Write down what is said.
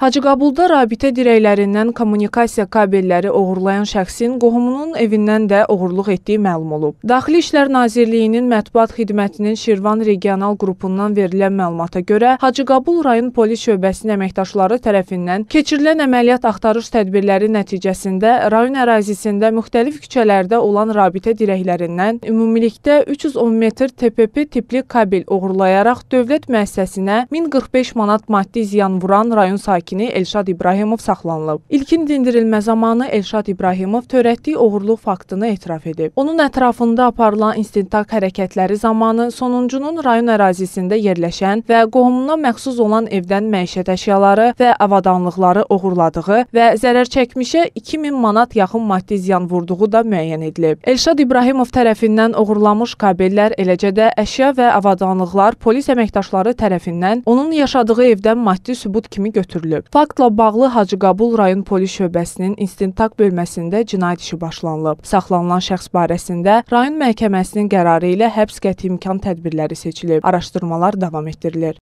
Hacıqabulda rabitə dirəklərindən kommunikasiya kabelləri oğurlayan şəxsin qohumunun evindən də oğurluq etdiyi məlum olub. Daxili İşlər Nazirliyinin mətbuat xidmətinin Şirvan regional qrupundan verilən məlumata görə Hacıqabul rayon polis şöbəsinin əməkdaşları tərəfindən keçirilən əməliyyat axtarış tədbirləri nəticəsində rayon ərazisində müxtəlif küçələrdə olan rabitə dirəklərindən ümumilikdə 310 metr TPP tipli kabel oğurlayaraq dövlət müəssisəsinə 1045 manat maddi ziyan vuran rayon sakini sakini Elşad İbrahimov saxlanılıb. İlkin dindirilmə zamanı Elşad İbrahimov törətdiyi oğurluq faktını etiraf edib. Onun ətrafında aparılan istintaq hərəkətləri zamanı sonuncunun rayon ərazisində yerləşən və qohumuna məxsus olan evdən məişət əşyaları və avadanlıqları oğurladığı və zərər çəkmişə 2000 manat yaxın maddi ziyan vurduğu da müəyyən edilib. Elşad İbrahimov tərəfindən oğurlanmış kabellər, eləcə də əşya və avadanlıqlar polis əməkdaşları tərəfindən onun yaşadığı evdən maddi sübut kimi götürülüb görülüb. Faktla bağlı Hacıqabul rayon polis şöbəsinin istintaq bölməsində cinayət işi başlanılıb. Saxlanılan şəxs barəsində rayon məhkəməsinin qərarı ilə həbs qəti imkan tədbirləri seçilib. Araşdırmalar davam etdirilir.